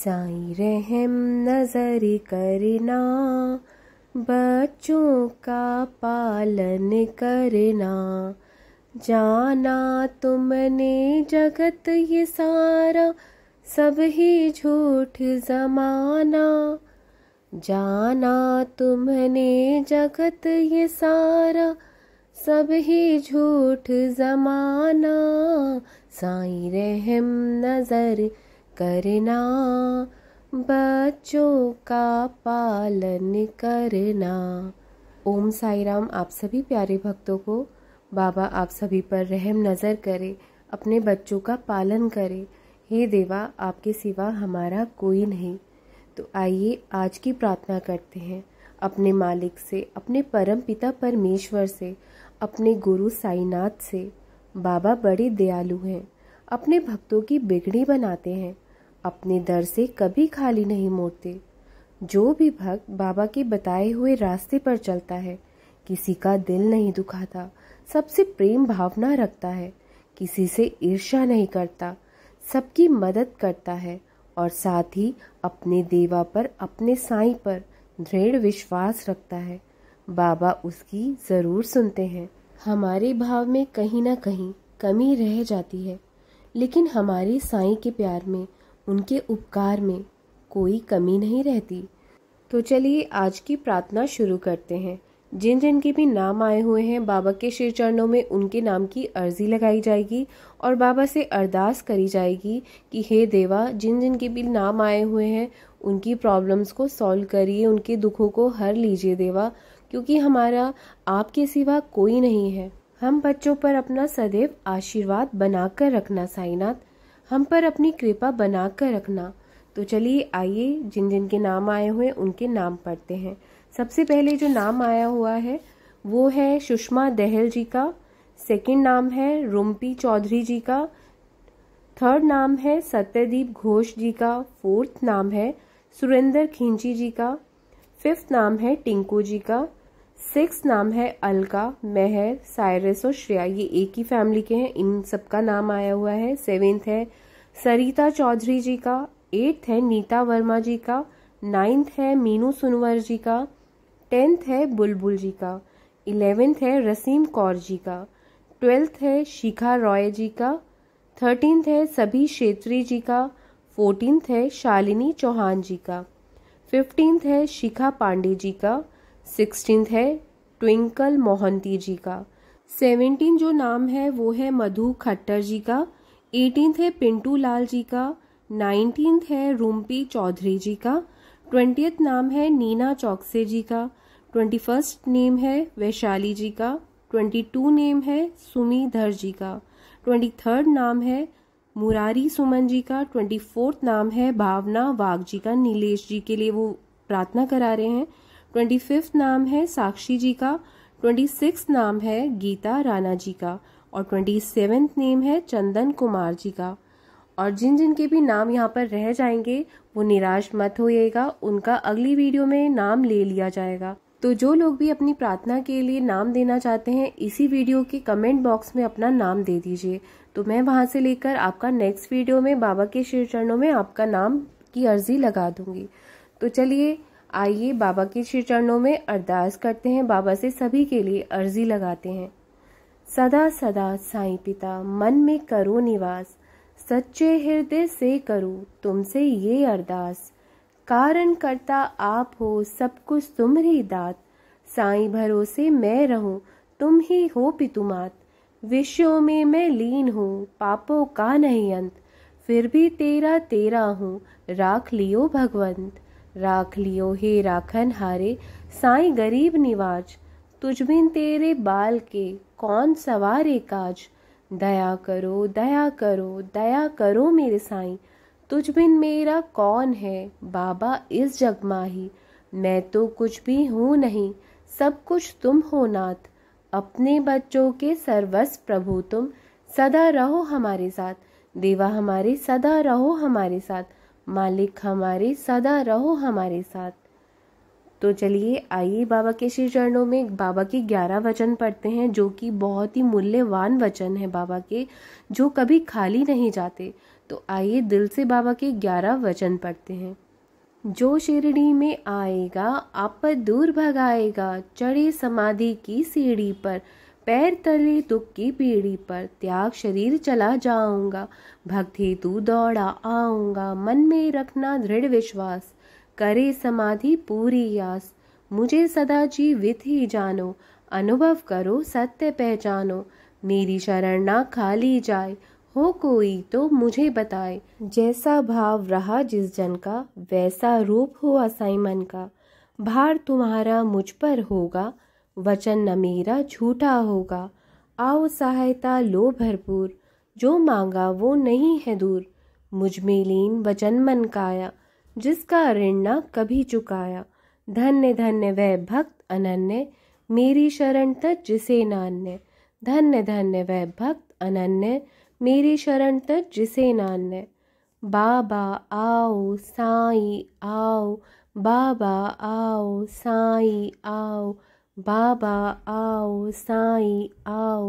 साई रहम नजर करना बच्चों का पालन करना जाना तुमने जगत ये सारा सब ही झूठ जमाना जाना तुमने जगत ये सारा सब ही झूठ जमाना साई रहम नजर करना बच्चों का पालन करना ओम साई राम आप सभी प्यारे भक्तों को बाबा आप सभी पर रहम नज़र करे अपने बच्चों का पालन करे हे देवा आपके सिवा हमारा कोई नहीं तो आइए आज की प्रार्थना करते हैं अपने मालिक से अपने परम पिता परमेश्वर से अपने गुरु साईनाथ से बाबा बड़े दयालु हैं अपने भक्तों की बिगड़ी बनाते हैं अपने दर से कभी खाली नहीं मोड़ते जो भी भक्त बाबा के बताए हुए रास्ते पर चलता है किसी का दिल नहीं दुखाता सबसे प्रेम भावना रखता है किसी से ईर्ष्या नहीं करता सबकी मदद करता है और साथ ही अपने देवा पर अपने साई पर दृढ़ विश्वास रखता है बाबा उसकी ज़रूर सुनते हैं हमारे भाव में कहीं ना कहीं कमी रह जाती है लेकिन हमारे साई के प्यार में उनके उपकार में कोई कमी नहीं रहती तो चलिए आज की प्रार्थना शुरू करते हैं जिन जिन के भी नाम आए हुए हैं बाबा के श्री चरणों में उनके नाम की अर्जी लगाई जाएगी और बाबा से अरदास करी जाएगी कि हे देवा जिन जिन के भी नाम आए हुए हैं उनकी प्रॉब्लम्स को सॉल्व करिए उनके दुखों को हर लीजिए देवा क्योंकि हमारा आपके सिवा कोई नहीं है हम बच्चों पर अपना सदैव आशीर्वाद बनाकर रखना साईनाथ हम पर अपनी कृपा बना कर रखना तो चलिए आइए जिन जिन के नाम आए हुए उनके नाम पढ़ते हैं सबसे पहले जो नाम आया हुआ है वो है सुषमा दहल जी का सेकंड नाम है रुम्पी चौधरी जी का थर्ड नाम है सत्यदीप घोष जी का फोर्थ नाम है सुरेंद्र खिंची जी का फिफ्थ नाम है टिंकू जी का सिक्स नाम है अलका मेहर साइरस और श्रेया ये एक ही फैमिली के हैं इन सबका नाम आया हुआ है सेवेंथ है सरिता चौधरी जी का एट्थ है नीता वर्मा जी का नाइन्थ है मीनू सुनवर जी का टेंथ है बुलबुल जी का इलेवेंथ है रसीम कौर जी का ट्वेल्थ है शिखा रॉय जी का थर्टीनथ है सभी क्षेत्री जी का फोर्टीनथ है शालिनी चौहान जी का फिफ्टींथ है शिखा पांडे जी का सिक्सटीन है ट्विंकल मोहंती जी का सेवेंटीन जो नाम है वो है मधु खट्टर जी का एटीन है पिंटू लाल जी का नाइनटीन है रूमपी चौधरी जी का ट्वेंटियथ नाम है नीना चौकसे जी का ट्वेंटी फर्स्ट नेम है वैशाली जी का ट्वेंटी टू नेम है सुमीधर जी का ट्वेंटी थर्ड नाम है मुरारी सुमन जी का ट्वेंटी फोर्थ नाम है भावना वाघ जी का नीलेश जी के लिए वो प्रार्थना करा रहे हैं ट्वेंटी फिफ्थ नाम है साक्षी जी का ट्वेंटी सिक्स नाम है गीता राणा जी का और ट्वेंटी सेवेंथ नेम है चंदन कुमार जी का और जिन जिन के भी नाम यहाँ पर रह जाएंगे वो निराश मत होइएगा उनका अगली वीडियो में नाम ले लिया जाएगा तो जो लोग भी अपनी प्रार्थना के लिए नाम देना चाहते हैं इसी वीडियो के कमेंट बॉक्स में अपना नाम दे दीजिए तो मैं वहाँ से लेकर आपका नेक्स्ट वीडियो में बाबा के शिव चरणों में आपका नाम की अर्जी लगा दूंगी तो चलिए आइए बाबा के श्री चरणों में अरदास करते हैं बाबा से सभी के लिए अर्जी लगाते हैं सदा सदा साई पिता मन में करो निवास सच्चे हृदय से करो तुमसे ये अरदास कारण करता आप हो सब कुछ तुम ही दात साई भरोसे मैं रहूं तुम ही हो पितुमात विषयों में मैं लीन हूँ पापों का नहीं अंत फिर भी तेरा तेरा हूँ राख लियो भगवंत राख लियो हे राखन हारे साई गरीब निवाज तुझ बिन तेरे बाल के कौन सवारे काज दया करो दया करो दया करो मेरे साई तुझ बिन मेरा कौन है बाबा इस जग माही मैं तो कुछ भी हूँ नहीं सब कुछ तुम हो नाथ अपने बच्चों के सर्वस्व प्रभु तुम सदा रहो हमारे साथ देवा हमारे सदा रहो हमारे साथ मालिक हमारे सदा रहो हमारे साथ तो चलिए आइए बाबा के श्री चरणों में बाबा के ग्यारह वचन पढ़ते हैं जो कि बहुत ही मूल्यवान वचन है बाबा के जो कभी खाली नहीं जाते तो आइए दिल से बाबा के ग्यारह वचन पढ़ते हैं जो शिरडी में आएगा आप पर दूर भगाएगा चढ़े समाधि की सीढ़ी पर पैर तले दुख की पीढ़ी पर त्याग शरीर चला जाऊंगा भक्ति तू दौड़ा आऊंगा मन में रखना दृढ़ विश्वास करे समाधि पूरी यास मुझे सदा जी ही जानो अनुभव करो सत्य पहचानो मेरी शरण ना खाली जाए हो कोई तो मुझे बताए जैसा भाव रहा जिस जन का वैसा रूप हुआ साईमन का भार तुम्हारा मुझ पर होगा वचन न मेरा झूठा होगा आओ सहायता लो भरपूर जो मांगा वो नहीं है दूर मुझ में लीन वचन मन काया जिसका ऋण न कभी चुकाया धन्य धन्य वह भक्त अनन्य मेरी शरण तक जिसे नान्य धन्य धन्य वह भक्त अनन्य मेरी शरण तक जिसे नान्य बाबा आओ साई आओ बाबा आओ साई आओ बाबा आओ साई आओ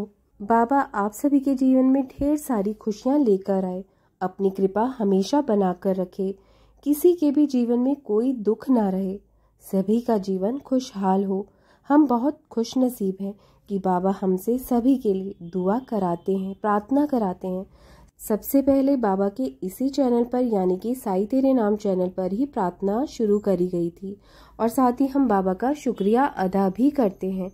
बाबा आप सभी के जीवन में ढेर सारी खुशियाँ लेकर आए अपनी कृपा हमेशा बनाकर रखे किसी के भी जीवन में कोई दुख ना रहे सभी का जीवन खुशहाल हो हम बहुत खुश नसीब हैं कि बाबा हमसे सभी के लिए दुआ कराते हैं प्रार्थना कराते हैं सबसे पहले बाबा के इसी चैनल पर यानी कि साई तेरे नाम चैनल पर ही प्रार्थना शुरू करी गई थी और साथ ही हम बाबा का शुक्रिया अदा भी करते हैं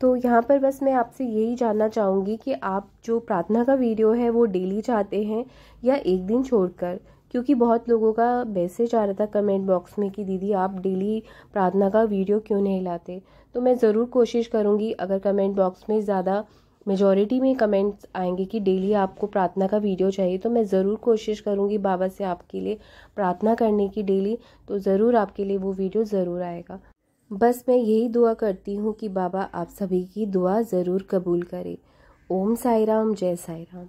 तो यहाँ पर बस मैं आपसे यही जानना चाहूँगी कि आप जो प्रार्थना का वीडियो है वो डेली चाहते हैं या एक दिन छोड़कर क्योंकि बहुत लोगों का मैसेज आ रहा था कमेंट बॉक्स में कि दीदी आप डेली प्रार्थना का वीडियो क्यों नहीं लाते तो मैं ज़रूर कोशिश करूँगी अगर कमेंट बॉक्स में ज़्यादा मेजॉरिटी में कमेंट्स आएंगे कि डेली आपको प्रार्थना का वीडियो चाहिए तो मैं ज़रूर कोशिश करूँगी बाबा से आपके लिए प्रार्थना करने की डेली तो ज़रूर आपके लिए वो वीडियो ज़रूर आएगा बस मैं यही दुआ करती हूँ कि बाबा आप सभी की दुआ ज़रूर कबूल करे ओम साई राम जय साई राम